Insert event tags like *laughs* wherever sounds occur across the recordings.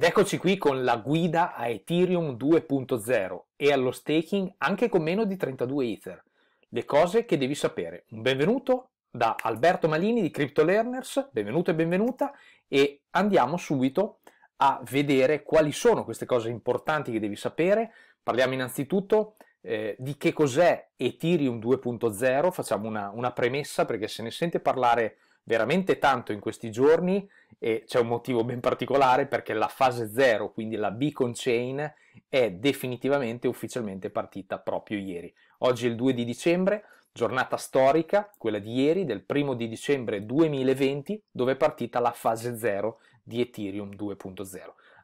Ed eccoci qui con la guida a Ethereum 2.0 e allo staking anche con meno di 32 Ether. Le cose che devi sapere. Un benvenuto da Alberto Malini di CryptoLearners, benvenuto e benvenuta e andiamo subito a vedere quali sono queste cose importanti che devi sapere. Parliamo innanzitutto eh, di che cos'è Ethereum 2.0, facciamo una, una premessa perché se ne sente parlare veramente tanto in questi giorni e c'è un motivo ben particolare perché la fase 0, quindi la beacon chain, è definitivamente ufficialmente partita proprio ieri. Oggi è il 2 di dicembre, giornata storica, quella di ieri, del 1 di dicembre 2020, dove è partita la fase 0 di Ethereum 2.0.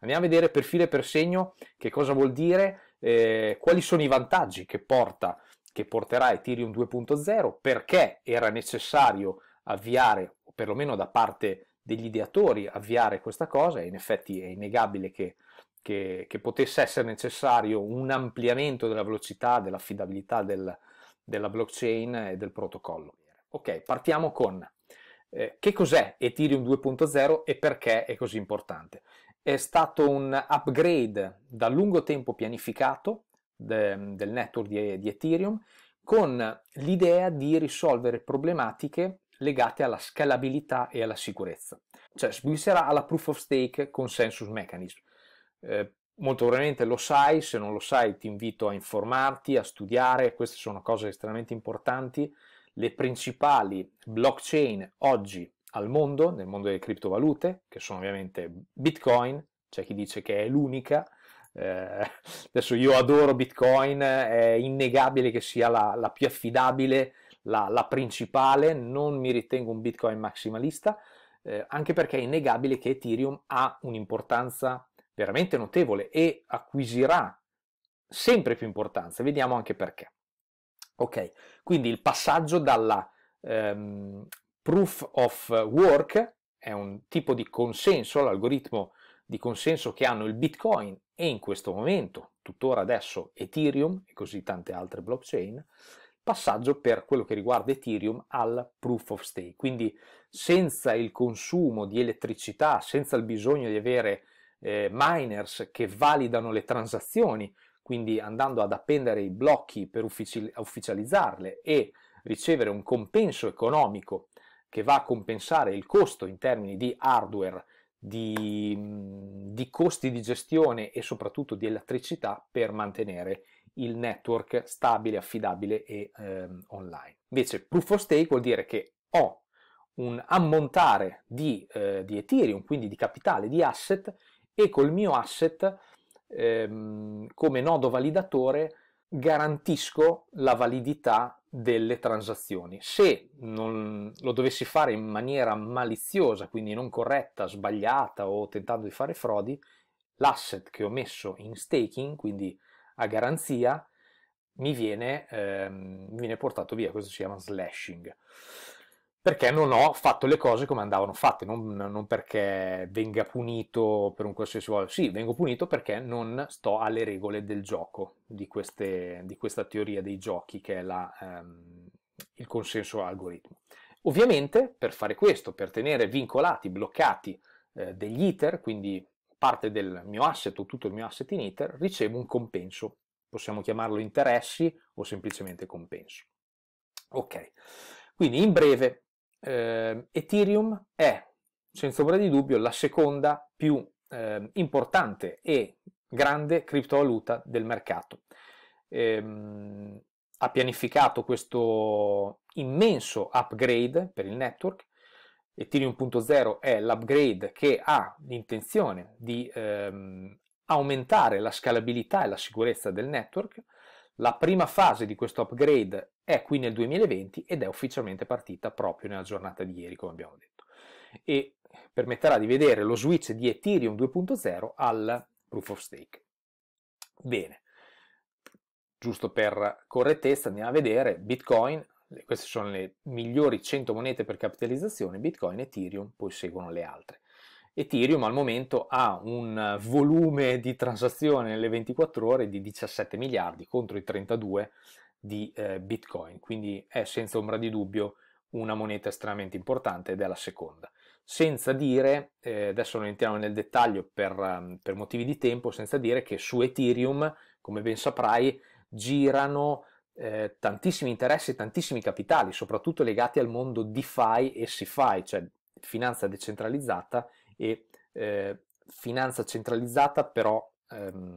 Andiamo a vedere per filo e per segno che cosa vuol dire, eh, quali sono i vantaggi che porta che porterà Ethereum 2.0, perché era necessario avviare, o perlomeno da parte degli ideatori, avviare questa cosa, e in effetti è innegabile che, che, che potesse essere necessario un ampliamento della velocità, dell'affidabilità del, della blockchain e del protocollo. Ok, partiamo con eh, che cos'è Ethereum 2.0 e perché è così importante. È stato un upgrade da lungo tempo pianificato de, del network di, di Ethereum con l'idea di risolvere problematiche legate alla scalabilità e alla sicurezza. Cioè svilupperà alla proof of stake consensus mechanism. Eh, molto probabilmente lo sai, se non lo sai ti invito a informarti, a studiare, queste sono cose estremamente importanti. Le principali blockchain oggi al mondo, nel mondo delle criptovalute, che sono ovviamente Bitcoin, c'è chi dice che è l'unica, eh, *laughs* adesso io adoro Bitcoin, è innegabile che sia la, la più affidabile la, la principale, non mi ritengo un Bitcoin maximalista, eh, anche perché è innegabile che Ethereum ha un'importanza veramente notevole e acquisirà sempre più importanza, vediamo anche perché. Ok, quindi il passaggio dalla ehm, proof of work è un tipo di consenso, l'algoritmo di consenso che hanno il Bitcoin e in questo momento, tuttora adesso Ethereum e così tante altre blockchain, passaggio per quello che riguarda Ethereum al proof of stake. Quindi senza il consumo di elettricità, senza il bisogno di avere eh, miners che validano le transazioni, quindi andando ad appendere i blocchi per ufficializzarle e ricevere un compenso economico che va a compensare il costo in termini di hardware, di, di costi di gestione e soprattutto di elettricità per mantenere il network stabile, affidabile e ehm, online. Invece proof of stake vuol dire che ho un ammontare di, eh, di Ethereum, quindi di capitale, di asset e col mio asset ehm, come nodo validatore garantisco la validità delle transazioni. Se non lo dovessi fare in maniera maliziosa, quindi non corretta, sbagliata o tentando di fare frodi, l'asset che ho messo in staking, quindi a garanzia, mi viene, ehm, viene portato via, questo si chiama slashing perché non ho fatto le cose come andavano fatte, non, non, perché venga punito per un qualsiasi modo, sì, vengo punito perché non sto alle regole del gioco, di, queste, di questa teoria dei giochi che è la, ehm, il consenso algoritmo. Ovviamente per fare questo, per tenere vincolati, bloccati eh, degli iter, quindi parte del mio asset o tutto il mio asset in ITER, ricevo un compenso. Possiamo chiamarlo interessi o semplicemente compenso. Ok, quindi in breve, eh, Ethereum è senza ombra di dubbio la seconda più eh, importante e grande criptovaluta del mercato. Eh, ha pianificato questo immenso upgrade per il network Ethereum.0 è l'upgrade che ha l'intenzione di ehm, aumentare la scalabilità e la sicurezza del network. La prima fase di questo upgrade è qui nel 2020 ed è ufficialmente partita proprio nella giornata di ieri, come abbiamo detto, e permetterà di vedere lo switch di Ethereum 2.0 al proof of stake. Bene, giusto per correttezza andiamo a vedere Bitcoin queste sono le migliori 100 monete per capitalizzazione, Bitcoin e Ethereum, poi seguono le altre. Ethereum al momento ha un volume di transazione nelle 24 ore di 17 miliardi contro i 32 di eh, Bitcoin, quindi è senza ombra di dubbio una moneta estremamente importante ed è la seconda. Senza dire, eh, adesso non entriamo nel dettaglio per, ehm, per motivi di tempo, senza dire che su Ethereum, come ben saprai, girano eh, tantissimi interessi e tantissimi capitali, soprattutto legati al mondo DeFi e SeFi, cioè finanza decentralizzata e eh, finanza centralizzata però ehm,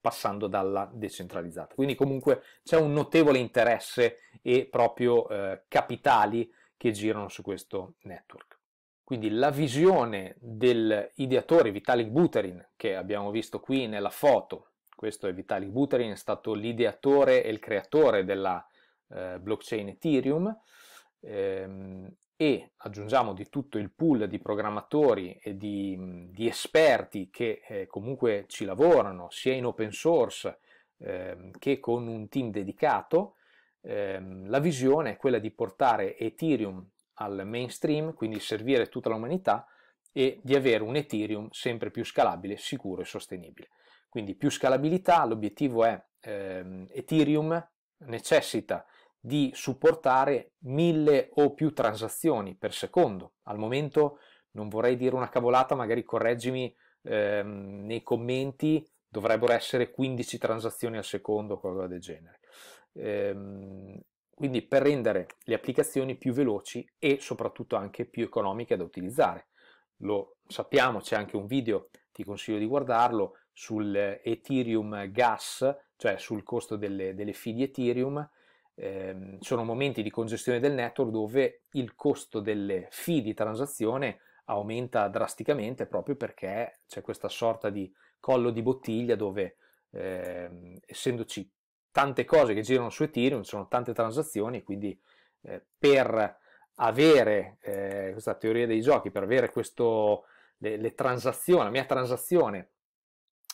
passando dalla decentralizzata. Quindi comunque c'è un notevole interesse e proprio eh, capitali che girano su questo network. Quindi la visione dell'ideatore Vitalik Buterin, che abbiamo visto qui nella foto, questo è Vitalik Buterin, è stato l'ideatore e il creatore della eh, blockchain Ethereum ehm, e aggiungiamo di tutto il pool di programmatori e di, di esperti che eh, comunque ci lavorano sia in open source eh, che con un team dedicato, ehm, la visione è quella di portare Ethereum al mainstream, quindi servire tutta l'umanità e di avere un Ethereum sempre più scalabile, sicuro e sostenibile. Quindi più scalabilità, l'obiettivo è ehm, Ethereum necessita di supportare mille o più transazioni per secondo. Al momento non vorrei dire una cavolata, magari correggimi ehm, nei commenti, dovrebbero essere 15 transazioni al secondo, qualcosa del genere. Ehm, quindi per rendere le applicazioni più veloci e soprattutto anche più economiche da utilizzare. Lo sappiamo, c'è anche un video, ti consiglio di guardarlo, sul Ethereum gas, cioè sul costo delle, delle fee di Ethereum, eh, sono momenti di congestione del network dove il costo delle fee di transazione aumenta drasticamente proprio perché c'è questa sorta di collo di bottiglia dove eh, essendoci tante cose che girano su Ethereum, ci sono tante transazioni, quindi eh, per avere eh, questa teoria dei giochi, per avere questo, le, le transazioni, la mia transazione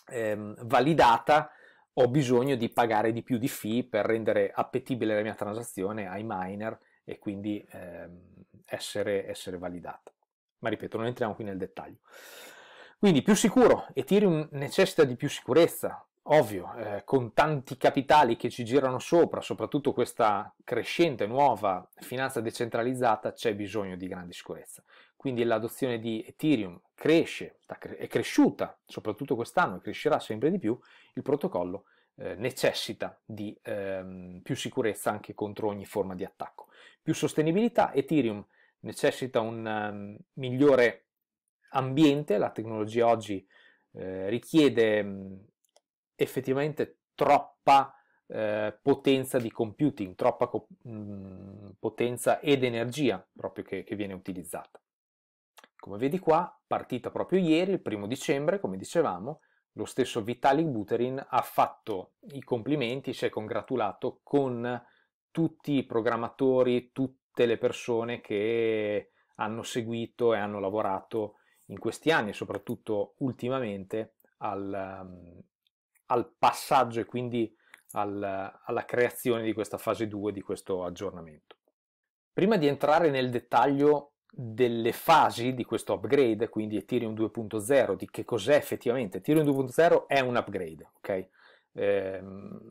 ehm, validata ho bisogno di pagare di più di fee per rendere appetibile la mia transazione ai miner e quindi ehm, essere, essere validata. Ma ripeto, non entriamo qui nel dettaglio. Quindi più sicuro, Ethereum necessita di più sicurezza, ovvio, eh, con tanti capitali che ci girano sopra, soprattutto questa crescente nuova finanza decentralizzata, c'è bisogno di grande sicurezza. Quindi l'adozione di Ethereum cresce, è cresciuta, soprattutto quest'anno e crescerà sempre di più, il protocollo eh, necessita di ehm, più sicurezza anche contro ogni forma di attacco. Più sostenibilità, Ethereum necessita un um, migliore ambiente, la tecnologia oggi eh, richiede mh, ehm, effettivamente troppa eh, potenza di computing, troppa co- mh, mm, potenza ed energia proprio che, che viene utilizzata. Come vedi qua, partita proprio ieri, il primo dicembre, come dicevamo, lo stesso Vitalik Buterin ha fatto i complimenti, si è congratulato con tutti i programmatori, tutte le persone che hanno seguito e hanno lavorato in questi anni, soprattutto ultimamente, al, mm, al passaggio e quindi al, alla creazione di questa fase 2, di questo aggiornamento. Prima di entrare nel dettaglio delle fasi di questo upgrade, quindi Ethereum 2.0, di che cos'è effettivamente. Ethereum 2.0 è un upgrade, ok? Eh,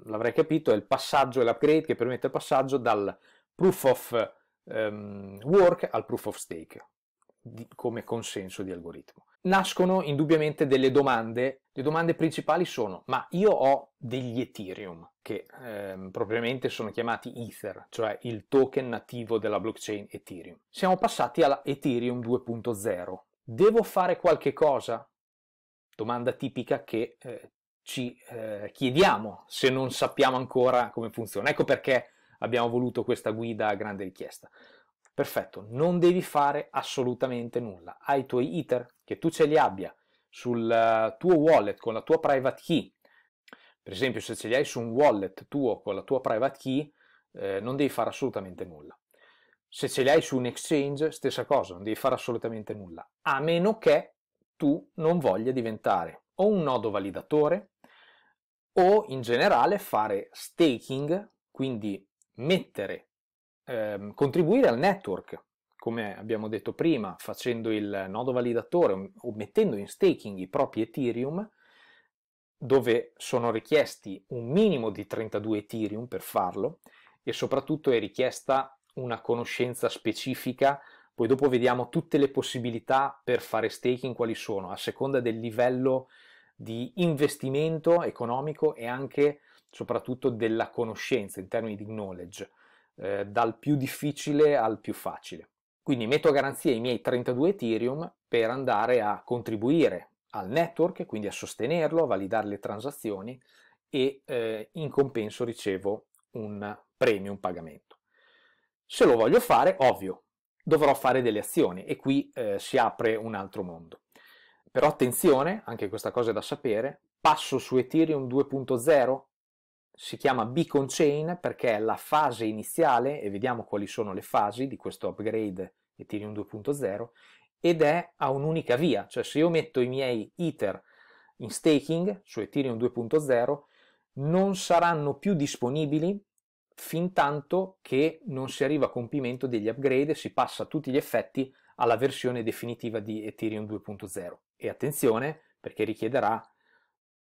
l'avrei capito, è il passaggio, è l'upgrade che permette il passaggio dal proof of ehm, work al proof of stake, di, come consenso di algoritmo. Nascono indubbiamente delle domande, le domande principali sono, ma io ho degli Ethereum, che ehm, propriamente sono chiamati Ether, cioè il token nativo della blockchain Ethereum. Siamo passati alla Ethereum 2.0. Devo fare qualche cosa? Domanda tipica che eh, ci eh, chiediamo se non sappiamo ancora come funziona. Ecco perché abbiamo voluto questa guida a grande richiesta. Perfetto, non devi fare assolutamente nulla. Hai i tuoi Ether, che tu ce li abbia sul eh, tuo wallet con la tua private key per esempio, se ce li hai su un wallet tuo con la tua private key, eh, non devi fare assolutamente nulla. Se ce li hai su un exchange, stessa cosa, non devi fare assolutamente nulla, a meno che tu non voglia diventare o un nodo validatore o in generale fare staking, quindi mettere, eh, contribuire al network, come abbiamo detto prima, facendo il nodo validatore o mettendo in staking i propri Ethereum dove sono richiesti un minimo di 32 Ethereum per farlo e soprattutto è richiesta una conoscenza specifica, poi dopo vediamo tutte le possibilità per fare staking quali sono a seconda del livello di investimento economico e anche soprattutto della conoscenza in termini di knowledge, eh, dal più difficile al più facile. Quindi metto a garanzia i miei 32 Ethereum per andare a contribuire al network, quindi a sostenerlo, a validare le transazioni e eh, in compenso ricevo un premio, un pagamento. Se lo voglio fare, ovvio, dovrò fare delle azioni e qui eh, si apre un altro mondo. Però attenzione, anche questa cosa è da sapere, passo su Ethereum 2.0, si chiama Beacon Chain perché è la fase iniziale e vediamo quali sono le fasi di questo upgrade Ethereum 2.0 ed è a un'unica via, cioè se io metto i miei Ether in staking su Ethereum 2.0 non saranno più disponibili fin tanto che non si arriva a compimento degli upgrade e si passa a tutti gli effetti alla versione definitiva di Ethereum 2.0. E attenzione perché richiederà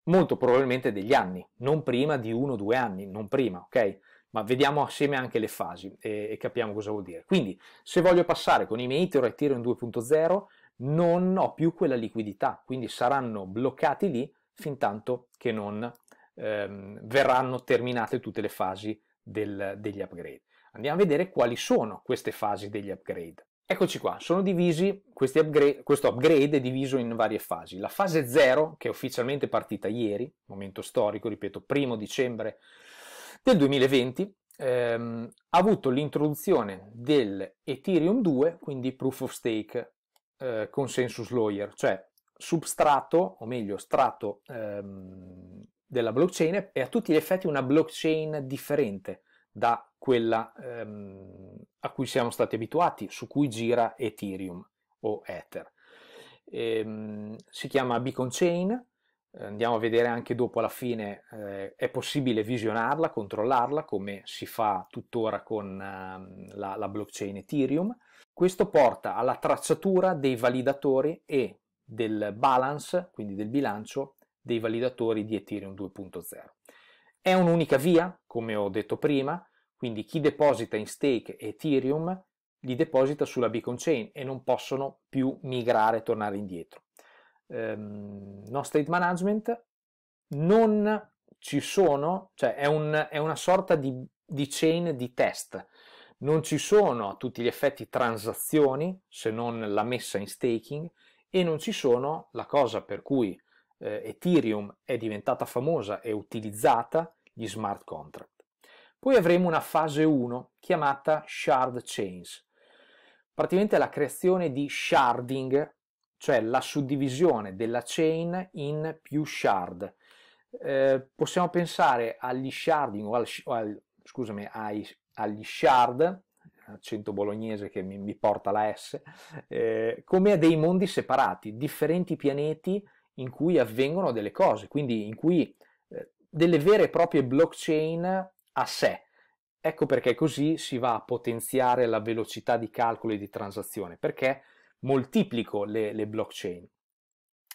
molto probabilmente degli anni, non prima di uno o due anni, non prima, ok? ma vediamo assieme anche le fasi e, e capiamo cosa vuol dire. Quindi se voglio passare con i miei Ethereum a Ethereum 2.0 non ho più quella liquidità, quindi saranno bloccati lì fin tanto che non ehm, verranno terminate tutte le fasi del, degli upgrade. Andiamo a vedere quali sono queste fasi degli upgrade. Eccoci qua, sono divisi, upgrade, questo upgrade è diviso in varie fasi. La fase 0, che è ufficialmente partita ieri, momento storico, ripeto, primo dicembre del 2020 ehm, ha avuto l'introduzione del Ethereum 2, quindi Proof of Stake eh, Consensus Lawyer, cioè substrato, o meglio strato ehm, della blockchain, è a tutti gli effetti una blockchain differente da quella ehm, a cui siamo stati abituati, su cui gira Ethereum o Ether. Ehm, si chiama Beacon Chain, andiamo a vedere anche dopo alla fine, eh, è possibile visionarla, controllarla come si fa tuttora con eh, la, la, blockchain Ethereum. Questo porta alla tracciatura dei validatori e del balance, quindi del bilancio dei validatori di Ethereum 2.0. È un'unica via, come ho detto prima, quindi chi deposita in stake Ethereum li deposita sulla Beacon Chain e non possono più migrare e tornare indietro ehm, no state management, non ci sono, cioè è, un, è una sorta di, di chain di test, non ci sono a tutti gli effetti transazioni se non la messa in staking e non ci sono la cosa per cui eh, Ethereum è diventata famosa e utilizzata, gli smart contract. Poi avremo una fase 1 chiamata shard chains, praticamente la creazione di sharding cioè la suddivisione della chain in più shard. Eh, possiamo pensare agli sharding o, al, o al, scusami, ai, agli shard, accento bolognese che mi, mi porta la S, eh, come a dei mondi separati, differenti pianeti in cui avvengono delle cose, quindi in cui eh, delle vere e proprie blockchain a sé. Ecco perché così si va a potenziare la velocità di calcolo e di transazione, perché moltiplico le, le blockchain.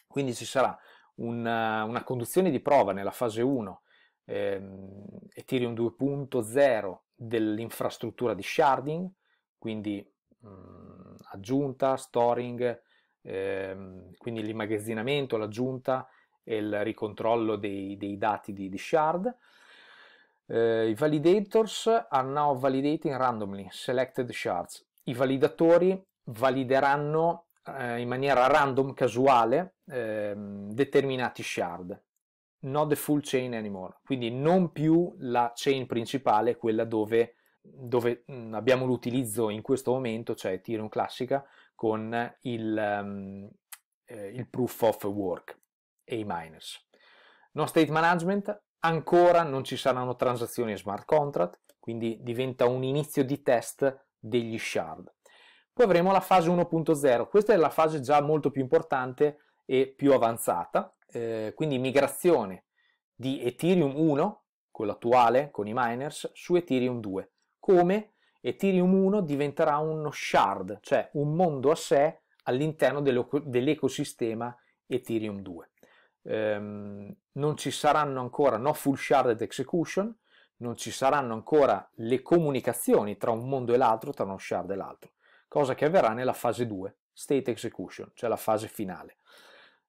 Quindi ci sarà una, una, conduzione di prova nella fase 1 ehm, Ethereum 2.0 dell'infrastruttura di sharding, quindi mh, mm, aggiunta, storing, ehm, quindi l'immagazzinamento, l'aggiunta e il ricontrollo dei, dei dati di, di shard. Eh, I validators are now validating randomly selected shards. I validatori valideranno eh, in maniera random, casuale, eh, determinati shard. Not the full chain anymore, quindi non più la chain principale, quella dove, dove mh, mm, abbiamo l'utilizzo in questo momento, cioè Ethereum classica, con il, um, eh, il proof of work e i miners. No state management, ancora non ci saranno transazioni smart contract, quindi diventa un inizio di test degli shard. Poi avremo la fase 1.0, questa è la fase già molto più importante e più avanzata, eh, quindi migrazione di Ethereum 1, quello attuale con i miners, su Ethereum 2, come Ethereum 1 diventerà uno shard, cioè un mondo a sé all'interno dell'ecosistema Ethereum 2. Ehm, non ci saranno ancora no full sharded execution, non ci saranno ancora le comunicazioni tra un mondo e l'altro, tra uno shard e l'altro cosa che avverrà nella fase 2, state execution, cioè la fase finale,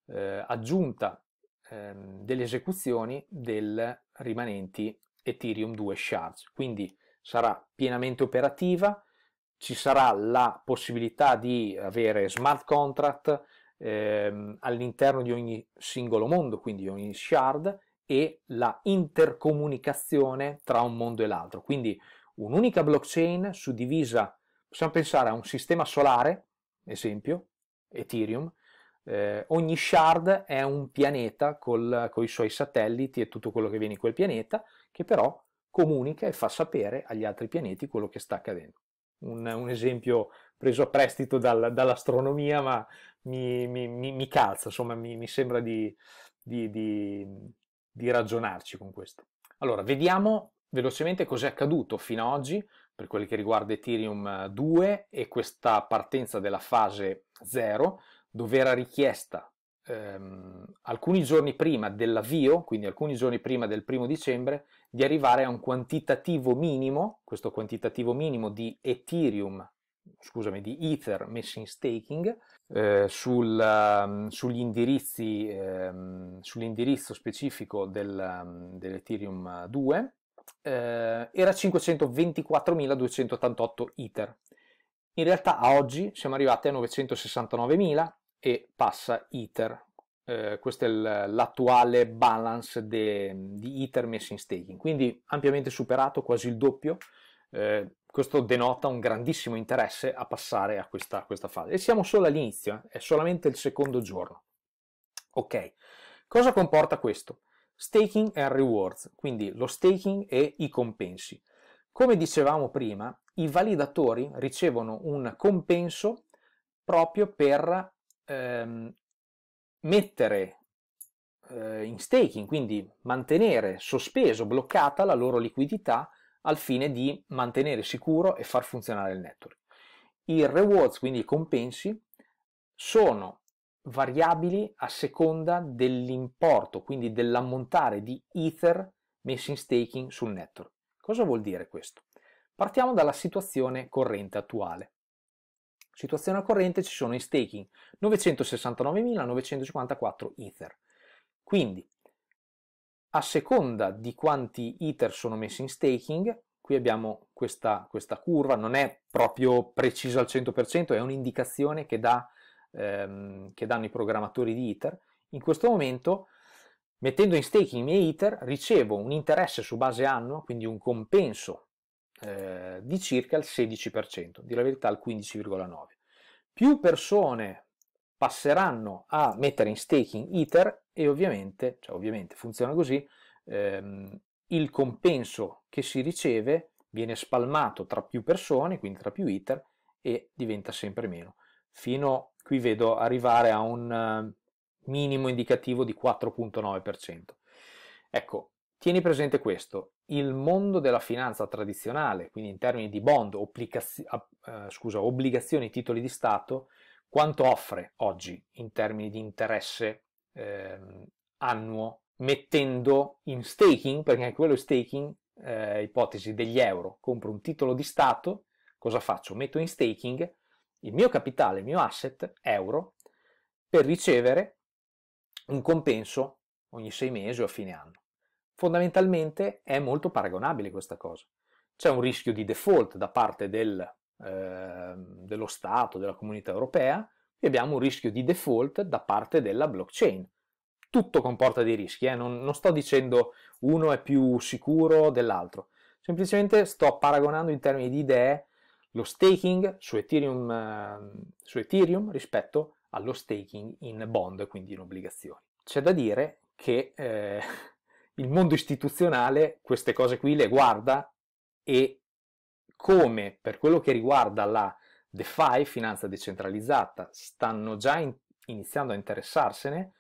eh, aggiunta eh, delle esecuzioni del rimanenti Ethereum 2 shards, quindi sarà pienamente operativa, ci sarà la possibilità di avere smart contract ehm, all'interno di ogni singolo mondo, quindi ogni shard, e la intercomunicazione tra un mondo e l'altro. Quindi un'unica blockchain suddivisa possiamo pensare a un sistema solare, esempio, Ethereum, eh, ogni shard è un pianeta con i suoi satelliti e tutto quello che viene in quel pianeta, che però comunica e fa sapere agli altri pianeti quello che sta accadendo. Un, un esempio preso a prestito dal, dall'astronomia, ma mi, mi, mi, mi, calza, insomma, mi, sembra di, di, di, di ragionarci con questo. Allora, vediamo velocemente cos'è accaduto fino ad oggi per quel che riguarda Ethereum 2 eh, e questa partenza della fase 0, dove era richiesta ehm, alcuni giorni prima dell'avvio, quindi alcuni giorni prima del primo dicembre, di arrivare a un quantitativo minimo, questo quantitativo minimo di Ethereum, scusami, di Ether messi in staking, eh, sul, ehm, sugli indirizzi, ehm, sull'indirizzo specifico del, ehm, dell'Ethereum 2 eh, eh, era 524.288 ITER. In realtà a oggi siamo arrivati a 969.000 e passa ITER. Eh, questo è l'attuale balance de, di ITER messi in staking, quindi ampiamente superato, quasi il doppio. Eh, questo denota un grandissimo interesse a passare a questa, a questa fase. E siamo solo all'inizio, eh? è solamente il secondo giorno. Ok, cosa comporta questo? Staking and rewards, quindi lo staking e i compensi. Come dicevamo prima, i validatori ricevono un compenso proprio per ehm, mettere eh, in staking, quindi mantenere sospeso, bloccata la loro liquidità al fine di mantenere sicuro e far funzionare il network. I rewards, quindi i compensi, sono variabili a seconda dell'importo, quindi dell'ammontare di Ether messi in staking sul network. Cosa vuol dire questo? Partiamo dalla situazione corrente attuale. Situazione corrente ci sono in staking 969.954 Ether. Quindi, a seconda di quanti Ether sono messi in staking, qui abbiamo questa, questa curva, non è proprio precisa al 100%, è un'indicazione che dà ehm, che danno i programmatori di ITER, in questo momento mettendo in staking i miei ITER ricevo un interesse su base annua, quindi un compenso eh, di circa il 16%, di la verità il 15,9%. Più persone passeranno a mettere in staking ITER e ovviamente, cioè ovviamente funziona così, ehm, il compenso che si riceve viene spalmato tra più persone, quindi tra più ITER, e diventa sempre meno, fino qui vedo arrivare a un eh, minimo indicativo di 4.9%. Ecco, tieni presente questo, il mondo della finanza tradizionale, quindi in termini di bond, obbligaz- eh, scusa, obbligazioni, titoli di Stato, quanto offre oggi in termini di interesse eh, annuo, mettendo in staking, perché anche quello è staking, eh, ipotesi degli euro, compro un titolo di Stato, cosa faccio? Metto in staking, il mio capitale, il mio asset, euro, per ricevere un compenso ogni sei mesi o a fine anno. Fondamentalmente è molto paragonabile questa cosa. C'è un rischio di default da parte del, eh, dello Stato, della comunità europea, e abbiamo un rischio di default da parte della blockchain. Tutto comporta dei rischi, eh? non, non sto dicendo uno è più sicuro dell'altro, semplicemente sto paragonando in termini di idee lo staking su Ethereum, eh, su Ethereum rispetto allo staking in bond, quindi in obbligazioni. C'è da dire che eh, *laughs* il mondo istituzionale queste cose qui le guarda e come per quello che riguarda la DeFi, finanza decentralizzata, stanno già in, iniziando a interessarsene,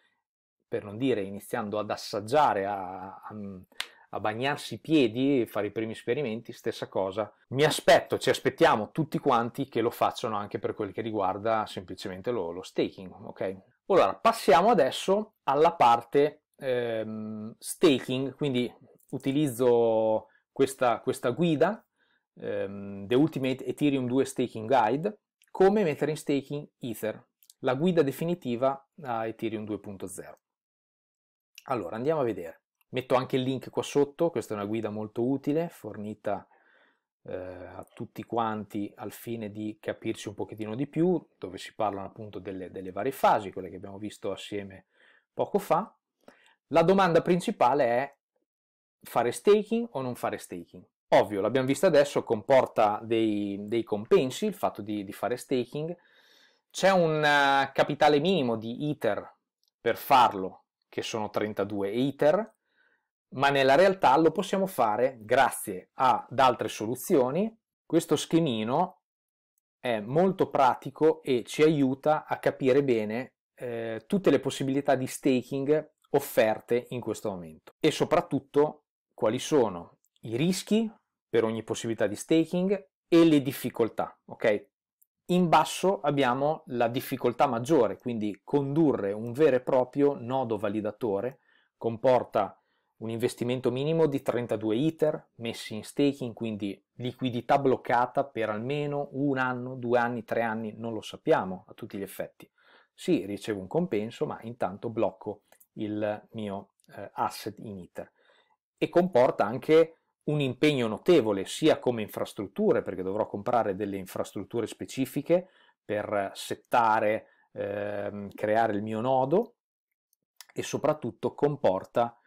per non dire iniziando ad assaggiare, a, a, a bagnarsi i piedi e fare i primi esperimenti, stessa cosa. Mi aspetto, ci aspettiamo tutti quanti che lo facciano anche per quel che riguarda semplicemente lo, lo staking, ok? Allora, passiamo adesso alla parte ehm, staking, quindi utilizzo questa, questa guida, ehm, The Ultimate Ethereum 2 Staking Guide, come mettere in staking Ether, la guida definitiva a Ethereum 2.0. Allora, andiamo a vedere. Metto anche il link qua sotto, questa è una guida molto utile, fornita eh, a tutti quanti al fine di capirci un pochettino di più, dove si parlano appunto delle, delle varie fasi, quelle che abbiamo visto assieme poco fa. La domanda principale è fare staking o non fare staking? Ovvio, l'abbiamo vista adesso, comporta dei, dei compensi il fatto di, di fare staking, c'è un uh, capitale minimo di ITER per farlo, che sono 32 ITER, ma nella realtà lo possiamo fare grazie ad altre soluzioni. Questo schemino è molto pratico e ci aiuta a capire bene eh, tutte le possibilità di staking offerte in questo momento e soprattutto quali sono i rischi per ogni possibilità di staking e le difficoltà, ok? In basso abbiamo la difficoltà maggiore, quindi condurre un vero e proprio nodo validatore comporta un investimento minimo di 32 ITER messi in staking, quindi liquidità bloccata per almeno un anno, due anni, tre anni, non lo sappiamo a tutti gli effetti. Sì, ricevo un compenso, ma intanto blocco il mio eh, asset in ITER. E comporta anche un impegno notevole, sia come infrastrutture, perché dovrò comprare delle infrastrutture specifiche per settare, eh, creare il mio nodo, e soprattutto comporta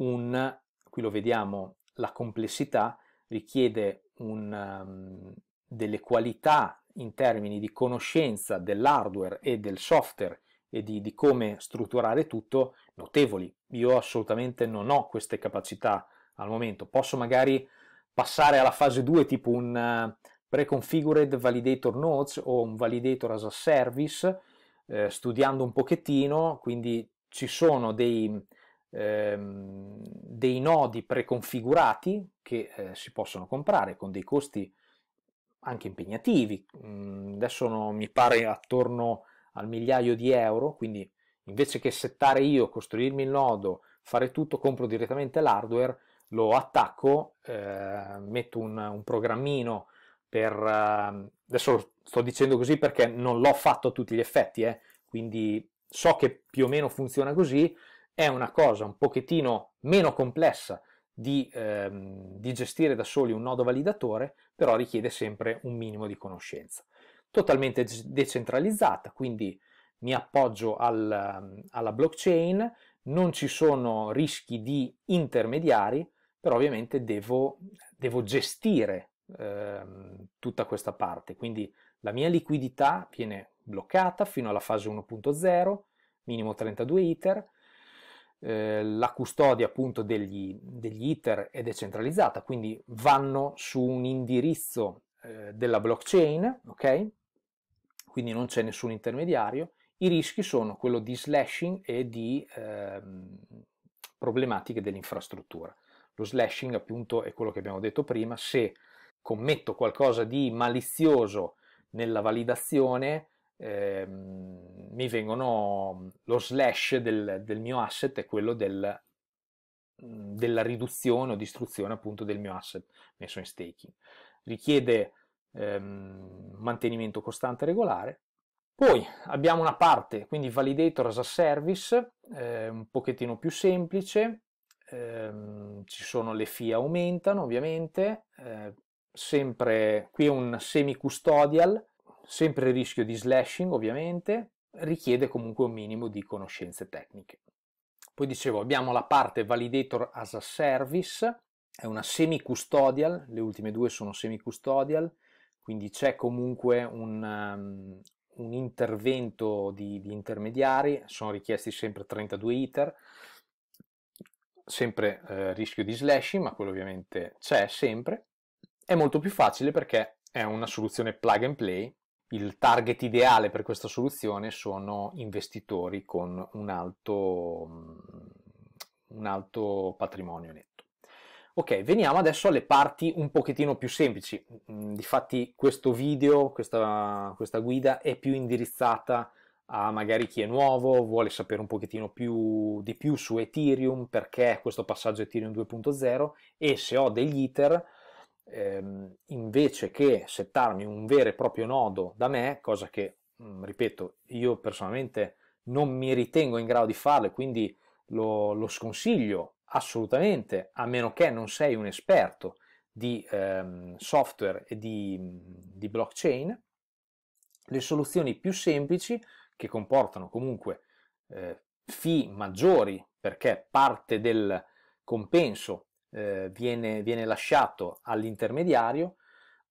un, qui lo vediamo, la complessità richiede un, um, delle qualità in termini di conoscenza dell'hardware e del software e di, di, come strutturare tutto notevoli. Io assolutamente non ho queste capacità al momento. Posso magari passare alla fase 2 tipo un uh, pre-configured validator notes o un validator as a service eh, studiando un pochettino, quindi ci sono dei, ehm, dei nodi preconfigurati che eh, si possono comprare con dei costi anche impegnativi, mm, adesso no, mi pare attorno al migliaio di euro, quindi invece che settare io, costruirmi il nodo, fare tutto, compro direttamente l'hardware, lo attacco, eh, metto un, un programmino per... Eh, adesso sto dicendo così perché non l'ho fatto a tutti gli effetti, eh, quindi so che più o meno funziona così, è una cosa un pochettino meno complessa di, ehm, di, gestire da soli un nodo validatore, però richiede sempre un minimo di conoscenza. Totalmente decentralizzata, quindi mi appoggio al, alla blockchain, non ci sono rischi di intermediari, però ovviamente devo, devo gestire ehm, tutta questa parte, quindi la mia liquidità viene bloccata fino alla fase 1.0, minimo 32 ITER, eh, la custodia appunto degli, degli iter è decentralizzata, quindi vanno su un indirizzo eh, della blockchain, ok? Quindi non c'è nessun intermediario. I rischi sono quello di slashing e di eh, problematiche dell'infrastruttura. Lo slashing appunto è quello che abbiamo detto prima, se commetto qualcosa di malizioso nella validazione, eh, mi vengono lo slash del, del mio asset è quello del, della riduzione o distruzione appunto del mio asset messo in staking. Richiede ehm, mantenimento costante regolare. Poi abbiamo una parte, quindi validator as a service, eh, un pochettino più semplice, eh, ci sono le fee aumentano ovviamente, eh, sempre qui è un semi custodial, sempre il rischio di slashing ovviamente, richiede comunque un minimo di conoscenze tecniche. Poi dicevo, abbiamo la parte validator as a service, è una semi-custodial, le ultime due sono semi-custodial, quindi c'è comunque un, um, un intervento di, di, intermediari, sono richiesti sempre 32 ITER, sempre eh, rischio di slashing, ma quello ovviamente c'è sempre. È molto più facile perché è una soluzione plug and play, il target ideale per questa soluzione sono investitori con un alto, un alto patrimonio netto. Ok, veniamo adesso alle parti un pochettino più semplici. Mm, Difatti questo video, questa, questa guida è più indirizzata a magari chi è nuovo, vuole sapere un pochettino più, di più su Ethereum, perché questo passaggio Ethereum 2.0 e se ho degli ITER ehm, invece che settarmi un vero e proprio nodo da me, cosa che, mh, mm, ripeto, io personalmente non mi ritengo in grado di farlo e quindi lo, lo, sconsiglio assolutamente, a meno che non sei un esperto di ehm, software e di, mm, di blockchain, le soluzioni più semplici che comportano comunque eh, fee maggiori perché parte del compenso eh, viene, viene lasciato all'intermediario,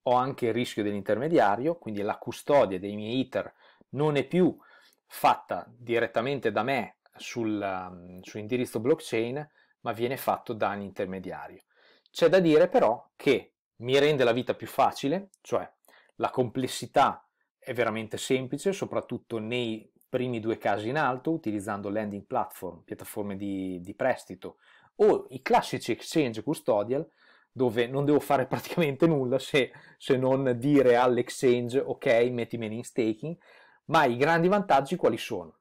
ho anche il rischio dell'intermediario, quindi la custodia dei miei ITER non è più fatta direttamente da me sul, mm, su indirizzo blockchain, ma viene fatto da un intermediario. C'è da dire però che mi rende la vita più facile, cioè la complessità è veramente semplice, soprattutto nei primi due casi in alto, utilizzando lending platform, piattaforme di, di prestito o i classici exchange custodial dove non devo fare *laughs* praticamente nulla se, se non dire all'exchange ok mettimi in staking ma i grandi vantaggi quali sono?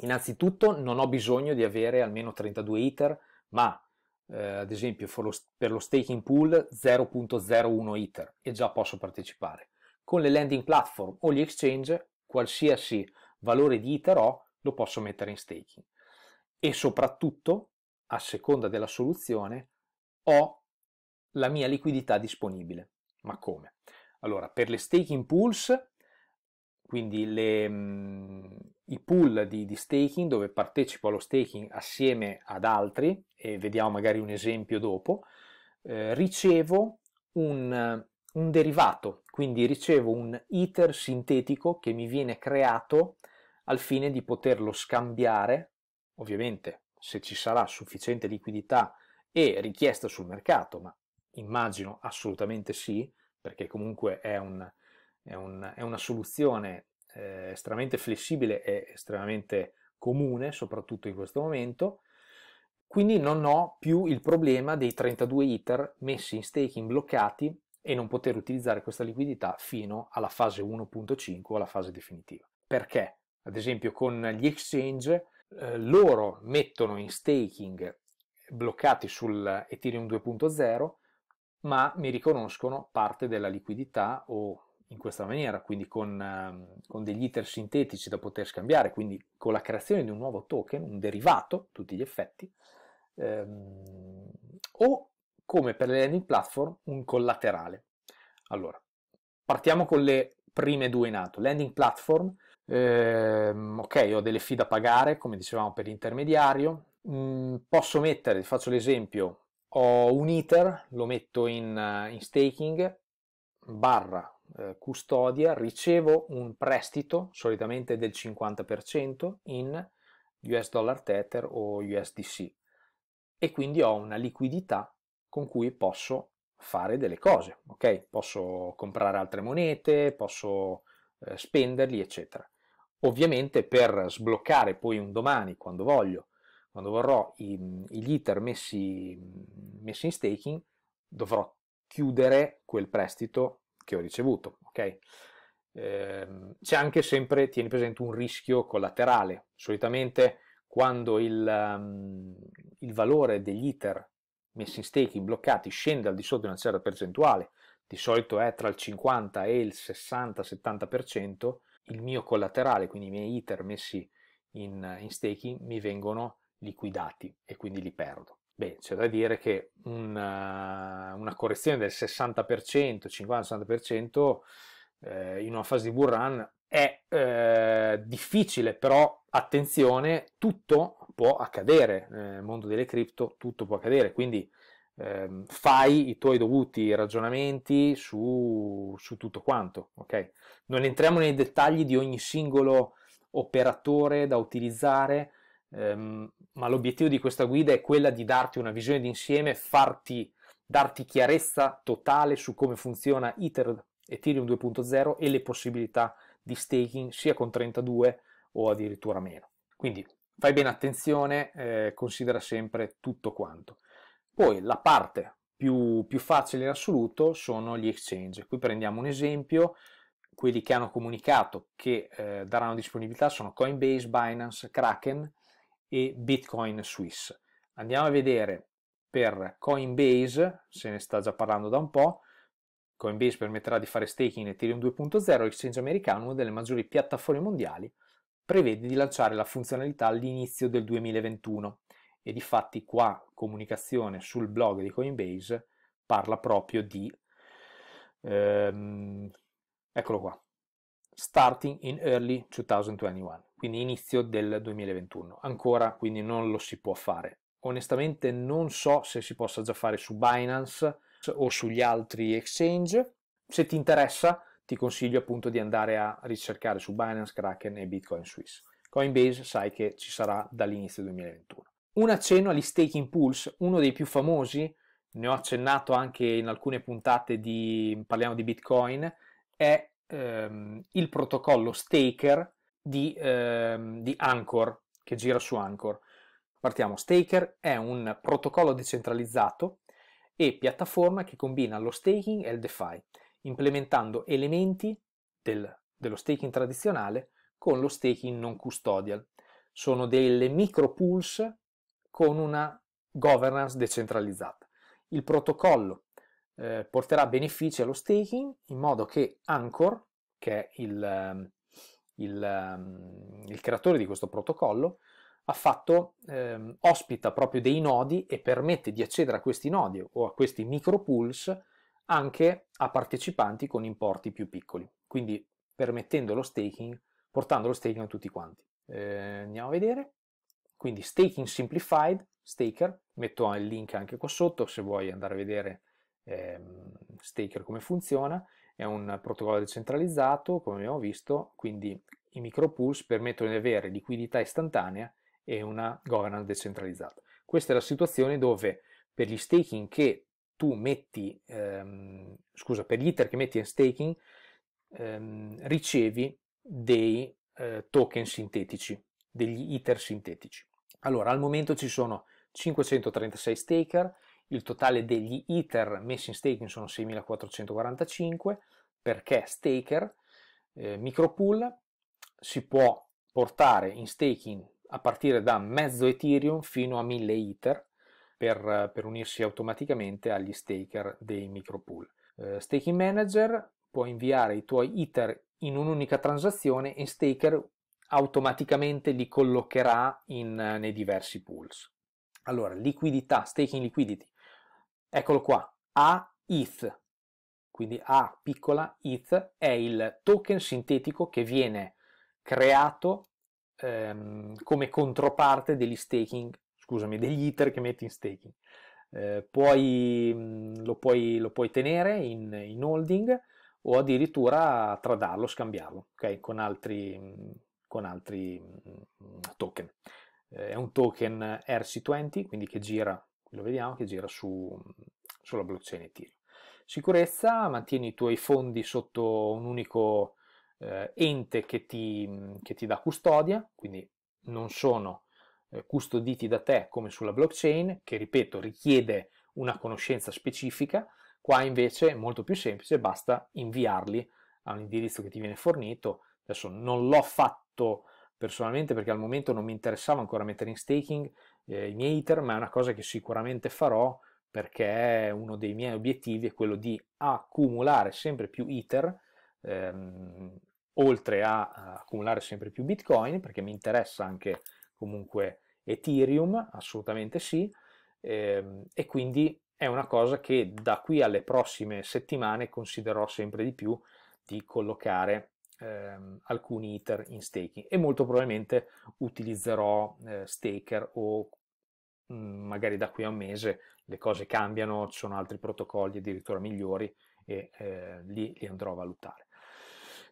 Innanzitutto non ho bisogno di avere almeno 32 ITER, ma eh, ad esempio lo, per lo staking pool 0.01 ITER e già posso partecipare. Con le landing platform o gli exchange, qualsiasi valore di ITER ho, lo posso mettere in staking. E soprattutto a seconda della soluzione, ho la mia liquidità disponibile. Ma come? Allora, per le staking pools, quindi le, mh, mhmm, i pool di, di, staking dove partecipo allo staking assieme ad altri, e vediamo magari un esempio dopo, eh, ricevo un, un, derivato, quindi ricevo un iter sintetico che mi viene creato al fine di poterlo scambiare, ovviamente se ci sarà sufficiente liquidità e richiesta sul mercato, ma immagino assolutamente sì, perché comunque è, un, è, un, è una soluzione eh, estremamente flessibile e estremamente comune, soprattutto in questo momento. Quindi non ho più il problema dei 32 ITER messi in staking bloccati e non poter utilizzare questa liquidità fino alla fase 1.5 alla fase definitiva. Perché? Ad esempio con gli exchange eh, loro mettono in staking bloccati sul Ethereum 2.0, ma mi riconoscono parte della liquidità o in questa maniera, quindi con, ehm, con, degli iter sintetici da poter scambiare, quindi con la creazione di un nuovo token, un derivato, tutti gli effetti, ehm, o come per le landing platform, un collaterale. Allora, partiamo con le prime due in alto. Landing platform eh, ok, ho delle fee da pagare, come dicevamo, per l'intermediario. Mm, posso mettere, faccio l'esempio, ho un Ether, lo metto in, eh, in staking, barra eh, custodia, ricevo un prestito, solitamente del 50%, in US dollar tether o USDC e quindi ho una liquidità con cui posso fare delle cose, ok? Posso comprare altre monete, posso eh, spenderli, eccetera. Ovviamente per sbloccare poi un domani, quando voglio, quando vorrò gli ITER messi, messi in staking, dovrò chiudere quel prestito che ho ricevuto. ok ehm, c'è anche sempre, tieni presente, un rischio collaterale. Solitamente quando il, um, il valore degli ITER messi in staking, bloccati, scende al di sotto di una certa percentuale, di solito è tra il 50 e il 60-70%, il mio collaterale, quindi i miei ITER messi in, in staking, mi vengono liquidati e quindi li perdo. Beh, c'è da dire che una, eh, una correzione del 60%, 50-60% eh, in una fase di bull run è eh, difficile, però attenzione, tutto può accadere nel mondo delle cripto, tutto può accadere, quindi ehm, fai i tuoi dovuti ragionamenti su, su tutto quanto. Okay? Non entriamo nei dettagli di ogni singolo operatore da utilizzare, ehm, ma l'obiettivo di questa guida è quella di darti una visione d'insieme, farti, darti chiarezza totale su come funziona Ether, Ethereum 2.0 e le possibilità di staking sia con 32 o addirittura meno. Quindi fai bene attenzione, eh, considera sempre tutto quanto. Poi la parte più, più facile in assoluto sono gli exchange. Qui prendiamo un esempio, quelli che hanno comunicato che eh, daranno disponibilità sono Coinbase, Binance, Kraken e Bitcoin Swiss. Andiamo a vedere per Coinbase, se ne sta già parlando da un po', Coinbase permetterà di fare staking in Ethereum 2.0, exchange americano, una delle maggiori piattaforme mondiali, prevede di lanciare la funzionalità all'inizio del 2021 e di fatti qua comunicazione sul blog di Coinbase parla proprio di, ehm, eccolo qua, starting in early 2021, quindi inizio del 2021. Ancora quindi non lo si può fare. Onestamente non so se si possa già fare su Binance o sugli altri exchange. Se ti interessa ti consiglio appunto di andare a ricercare su Binance, Kraken e Bitcoin Swiss. Coinbase sai che ci sarà dall'inizio 2021. Un accenno agli staking pools, uno dei più famosi, ne ho accennato anche in alcune puntate di parliamo di Bitcoin, è ehm, il protocollo staker di, ehm, di Anchor, che gira su Anchor. Partiamo, staker è un protocollo decentralizzato e piattaforma che combina lo staking e il DeFi, implementando elementi del, dello staking tradizionale con lo staking non custodial. Sono delle micro pools con una governance decentralizzata. Il protocollo eh, porterà benefici allo staking in modo che Anchor, che è il, ehm, il, ehm, il creatore di questo protocollo, fatto, eh, ospita proprio dei nodi e permette di accedere a questi nodi o a questi micro pools anche a partecipanti con importi più piccoli, quindi permettendo lo staking, portando lo staking a tutti quanti. Eh, andiamo a vedere. Quindi staking simplified, staker, metto il link anche qua sotto se vuoi andare a vedere ehm, staker come funziona, è un protocollo decentralizzato come abbiamo visto, quindi i micro pools permettono di avere liquidità istantanea e una governance decentralizzata. Questa è la situazione dove per gli staking che tu metti, ehm, scusa, per gli ITER che metti in staking, ehm, ricevi dei eh, token sintetici degli iter sintetici. Allora, al momento ci sono 536 staker, il totale degli iter messi in staking sono 6445, perché staker, eh, micropool, si può portare in staking a partire da mezzo Ethereum fino a 1000 Ether per, per unirsi automaticamente agli staker dei micropool. Eh, staking Manager può inviare i tuoi Ether in un'unica transazione e Staker automaticamente li collocherà in, eh, nei diversi pools. Allora, liquidità, staking liquidity, eccolo qua, A ETH, quindi A piccola ETH è il token sintetico che viene creato ehm, come controparte degli staking, scusami, degli ITER che metti in staking. Eh, puoi, mm, lo, puoi, lo, puoi, tenere in, in, holding o addirittura tradarlo, scambiarlo okay, con altri mm, con altri mm, mm, token. Eh, è un token ERC20, quindi che gira, lo vediamo, che gira su, mm, sulla blockchain Ethereum. Sicurezza, mantieni i tuoi fondi sotto un unico eh, ente che ti, che ti, dà custodia, quindi non sono eh, custoditi da te come sulla blockchain, che ripeto richiede una conoscenza specifica, qua invece è molto più semplice, basta inviarli a un indirizzo che ti viene fornito Adesso non l'ho fatto personalmente perché al momento non mi interessava ancora mettere in staking eh, i miei ITER, ma è una cosa che sicuramente farò perché uno dei miei obiettivi è quello di accumulare sempre più ITER, ehm, oltre a, accumulare sempre più Bitcoin, perché mi interessa anche comunque Ethereum, assolutamente sì, ehm, e quindi è una cosa che da qui alle prossime settimane considererò sempre di più di collocare ehm, alcuni iter in staking e molto probabilmente utilizzerò eh, staker o mm, magari da qui a un mese le cose cambiano, ci sono altri protocolli addirittura migliori e eh, lì li andrò a valutare.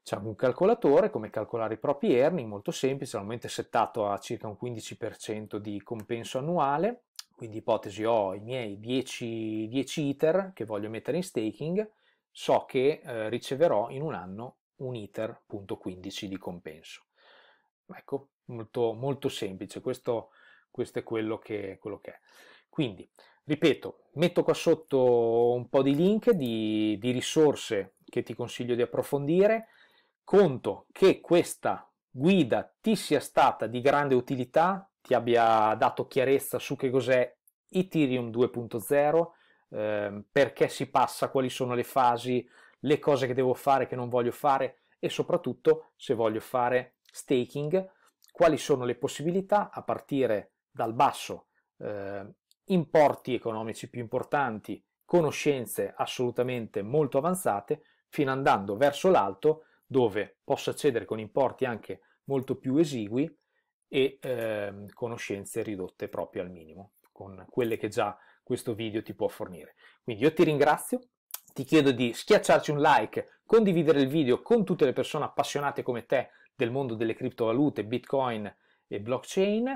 C'è un calcolatore, come calcolare i propri earning, molto semplice, al momento è settato a circa un 15% di compenso annuale, quindi ipotesi ho i miei 10, 10 ITER che voglio mettere in staking, so che eh, riceverò in un anno un iter punto 15 di compenso. Ecco, molto, molto semplice, questo, questo è quello che, quello che, è. Quindi, ripeto, metto qua sotto un po' di link di, di risorse che ti consiglio di approfondire, conto che questa guida ti sia stata di grande utilità, ti abbia dato chiarezza su che cos'è Ethereum 2.0, eh, perché si passa, quali sono le fasi, le cose che devo fare, che non voglio fare e soprattutto se voglio fare staking, quali sono le possibilità a partire dal basso, eh, importi economici più importanti, conoscenze assolutamente molto avanzate, fino andando verso l'alto dove posso accedere con importi anche molto più esigui e eh, conoscenze ridotte proprio al minimo, con quelle che già questo video ti può fornire. Quindi io ti ringrazio ti chiedo di schiacciarci un like, condividere il video con tutte le persone appassionate come te del mondo delle criptovalute, bitcoin e blockchain.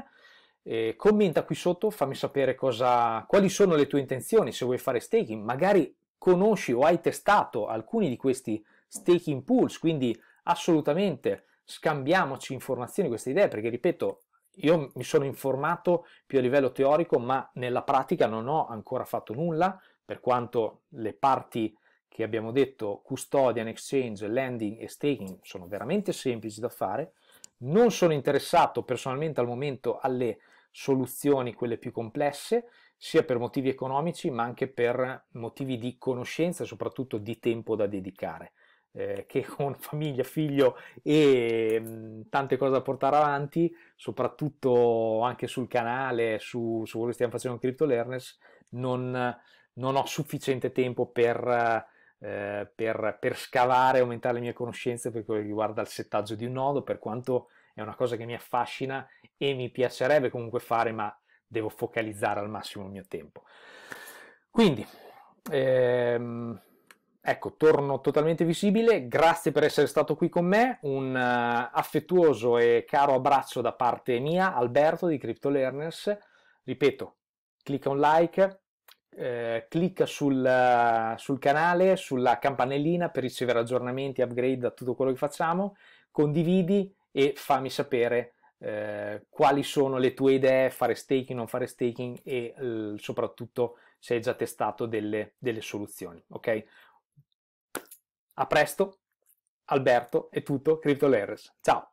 E commenta qui sotto, fammi sapere cosa, quali sono le tue intenzioni se vuoi fare staking. Magari conosci o hai testato alcuni di questi staking pools, quindi assolutamente scambiamoci informazioni, queste idee, perché ripeto, io mi sono informato più a livello teorico, ma nella pratica non ho ancora fatto nulla per quanto le parti che abbiamo detto custodian, exchange, lending e staking sono veramente semplici da fare, non sono interessato personalmente al momento alle soluzioni quelle più complesse, sia per motivi economici ma anche per motivi di conoscenza e soprattutto di tempo da dedicare. Eh, che con famiglia, figlio e mh, mm, tante cose da portare avanti, soprattutto anche sul canale, su, su quello che stiamo facendo con Crypto Learners, non, non ho sufficiente tempo per, eh, per, per scavare e aumentare le mie conoscenze per quello che riguarda il settaggio di un nodo, per quanto è una cosa che mi affascina e mi piacerebbe comunque fare, ma devo focalizzare al massimo il mio tempo. Quindi, ehm, ecco, torno totalmente visibile. Grazie per essere stato qui con me. Un uh, affettuoso e caro abbraccio da parte mia, Alberto di CryptoLearners. Ripeto, clicca un like, eh, clicca sul, sul, canale, sulla campanellina per ricevere aggiornamenti, upgrade a tutto quello che facciamo, condividi e fammi sapere eh, quali sono le tue idee, fare staking, non fare staking e eh, soprattutto se hai già testato delle, delle soluzioni. Ok? A presto, Alberto, è tutto, CryptoLerres. Ciao!